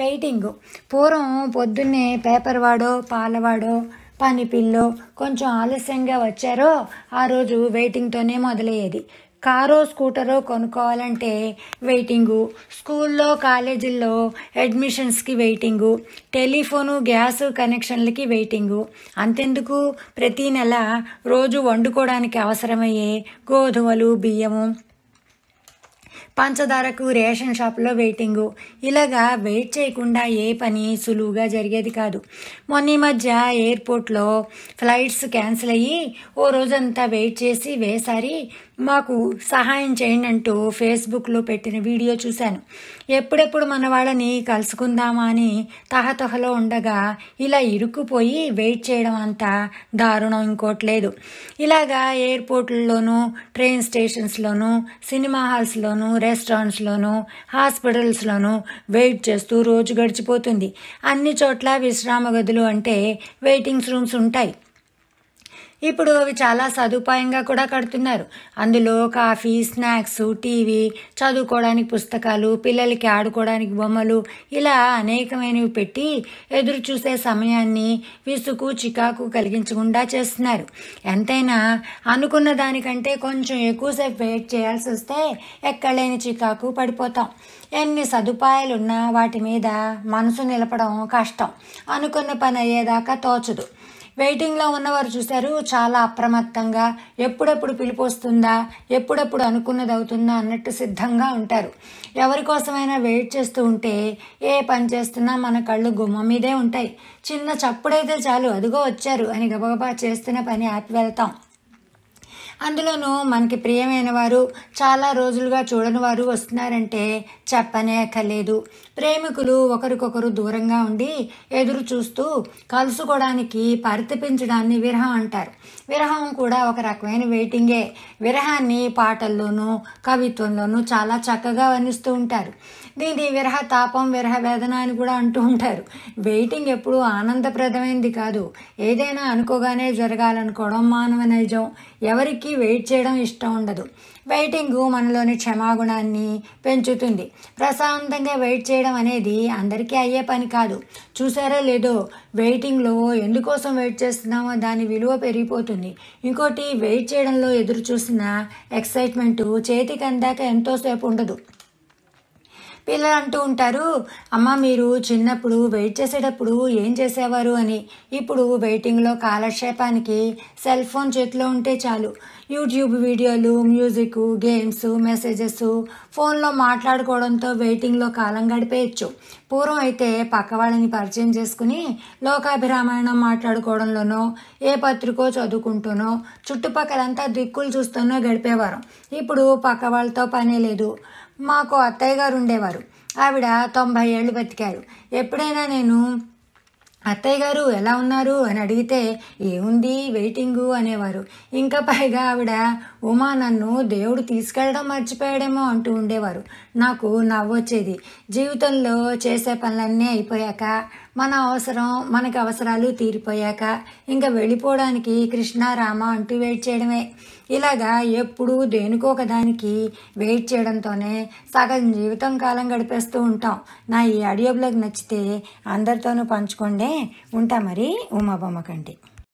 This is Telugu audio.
వెయిటింగ్ పూర్వం పొద్దున్నే పేపర్ వాడో పాలవాడో పని పిల్లో కొంచెం ఆలస్యంగా వచ్చారో ఆ రోజు వెయిటింగ్తోనే మొదలయ్యేది కారో స్కూటరో కొనుక్కోవాలంటే వెయిటింగు స్కూల్లో కాలేజీల్లో అడ్మిషన్స్కి వెయిటింగు టెలిఫోను గ్యాస్ కనెక్షన్లకి వెయిటింగు అంతెందుకు ప్రతీ నెల రోజు వండుకోవడానికి అవసరమయ్యే గోధుమలు బియ్యము పంచదారకు రేషన్ షాప్లో వెయిటింగు ఇలాగా వెయిట్ చేయకుండా ఏ పని సులువుగా జరిగేది కాదు మొన్న ఈ మధ్య ఎయిర్పోర్ట్లో ఫ్లైట్స్ క్యాన్సిల్ అయ్యి ఓ రోజంతా వెయిట్ చేసి వేసారి మాకు సహాయం చేయండి అంటూ ఫేస్బుక్లో పెట్టిన వీడియో చూశాను ఎప్పుడెప్పుడు మన వాళ్ళని కలుసుకుందామా అని తహతహలో ఉండగా ఇలా ఇరుక్కుపోయి వెయిట్ చేయడం అంత దారుణం ఇంకోట్లేదు ఇలాగా ఎయిర్పోర్ట్లలోనూ ట్రైన్ స్టేషన్స్లోనూ సినిమా హాల్స్లోనూ రెస్టారెంట్స్లోనూ హాస్పిటల్స్లోనూ వెయిట్ చేస్తూ రోజు గడిచిపోతుంది అన్ని చోట్ల విశ్రామ గదులు అంటే వెయిటింగ్స్ రూమ్స్ ఉంటాయి ఇప్పుడు అవి చాలా సదుపాయంగా కూడా కడుతున్నారు అందులో కాఫీ స్నాక్స్ టీవీ చదువుకోవడానికి పుస్తకాలు పిల్లలకి ఆడుకోవడానికి బొమ్మలు ఇలా అనేకమైనవి పెట్టి ఎదురు చూసే సమయాన్ని విసుగు చికాకు కలిగించకుండా చేస్తున్నారు ఎంతైనా అనుకున్న దానికంటే కొంచెం ఎక్కువసేపు వెయిట్ చేయాల్సి వస్తే ఎక్కడలేని చికాకు పడిపోతాం ఎన్ని సదుపాయాలున్నా వాటి మీద మనసు నిలపడం కష్టం అనుకున్న పని అయ్యేదాకా తోచదు వెయిటింగ్లో ఉన్నవారు చూశారు చాలా అప్రమత్తంగా ఎప్పుడెప్పుడు పిలుపు వస్తుందా ఎప్పుడెప్పుడు అనుకున్నది అవుతుందా అన్నట్టు సిద్ధంగా ఉంటారు ఎవరి కోసమైనా వెయిట్ చేస్తూ ఉంటే ఏ పని చేస్తున్నా మన కళ్ళు గుమ్మ మీదే ఉంటాయి చిన్న చప్పుడైతే చాలు అదిగో వచ్చారు అని గబగబా చేస్తున్న పని ఆపి వెళ్తాం అందులోనూ మనకి ప్రియమైన వారు చాలా రోజులుగా చూడని వారు వస్తున్నారంటే చెప్పనే అక్కర్లేదు ప్రేమికులు ఒకరికొకరు దూరంగా ఉండి ఎదురు చూస్తూ కలుసుకోవడానికి పరితపించడాన్ని విరహం అంటారు విరహం కూడా ఒక రకమైన వెయిటింగే విరహాన్ని పాటల్లోనూ కవిత్వంలోనూ చాలా చక్కగా వర్ణిస్తూ ఉంటారు దీన్ని విరహ తాపం విరహ వేదన అని కూడా అంటూ ఉంటారు వెయిటింగ్ ఎప్పుడూ ఆనందప్రదమైంది కాదు ఏదైనా అనుకోగానే జరగాలనుకోవడం మానవ నైజం ఎవరికి ఎవరికీ వెయిట్ చేయడం ఇష్టం ఉండదు వెయిటింగ్ మనలోని క్షమాగుణాన్ని పెంచుతుంది ప్రశాంతంగా వెయిట్ చేయడం అనేది అందరికీ అయ్యే పని కాదు చూసారా లేదో వెయిటింగ్లో ఎందుకోసం వెయిట్ చేస్తున్నామో దాని విలువ పెరిగిపోతుంది ఇంకోటి వెయిట్ చేయడంలో ఎదురు చూసిన ఎక్సైట్మెంటు చేతికి అందాక ఎంతోసేపు ఉండదు పిల్లలు అంటూ ఉంటారు అమ్మ మీరు చిన్నప్పుడు వెయిట్ చేసేటప్పుడు ఏం చేసేవారు అని ఇప్పుడు వెయిటింగ్లో కాలక్షేపానికి సెల్ ఫోన్ చేతిలో ఉంటే చాలు యూట్యూబ్ వీడియోలు మ్యూజిక్ గేమ్స్ మెసేజెస్ ఫోన్లో మాట్లాడుకోవడంతో వెయిటింగ్లో కాలం గడిపేయచ్చు పూర్వం అయితే పక్క వాళ్ళని పరిచయం చేసుకుని లోకాభిరామాయణం మాట్లాడుకోవడంలోనో ఏ పత్రికో చదువుకుంటూనో చుట్టుపక్కలంతా దిక్కులు చూస్తూనో గడిపేవారు ఇప్పుడు పక్క వాళ్ళతో పనే లేదు మాకు అత్తయ్య గారు ఉండేవారు ఆవిడ తొంభై ఏళ్ళు బతికారు ఎప్పుడైనా నేను అత్తయ్య గారు ఎలా ఉన్నారు అని అడిగితే ఏముంది వెయిటింగు అనేవారు ఇంకా పైగా ఆవిడ ఉమా నన్ను దేవుడు తీసుకెళ్ళడం మర్చిపోయాడేమో అంటూ ఉండేవారు నాకు నవ్వొచ్చేది జీవితంలో చేసే పనులన్నీ అయిపోయాక మన అవసరం మనకి అవసరాలు తీరిపోయాక ఇంకా వెళ్ళిపోవడానికి కృష్ణ రామ అంటూ వెయిట్ చేయడమే ఇలాగా ఎప్పుడూ దేనికో దానికి వెయిట్ చేయడంతోనే సగం జీవితం కాలం గడిపేస్తూ ఉంటాం నా ఈ ఆడియో బ్లాగ్ నచ్చితే అందరితోనూ పంచుకోండి ఉంటా మరి ఉమాబొమ్మ కంటే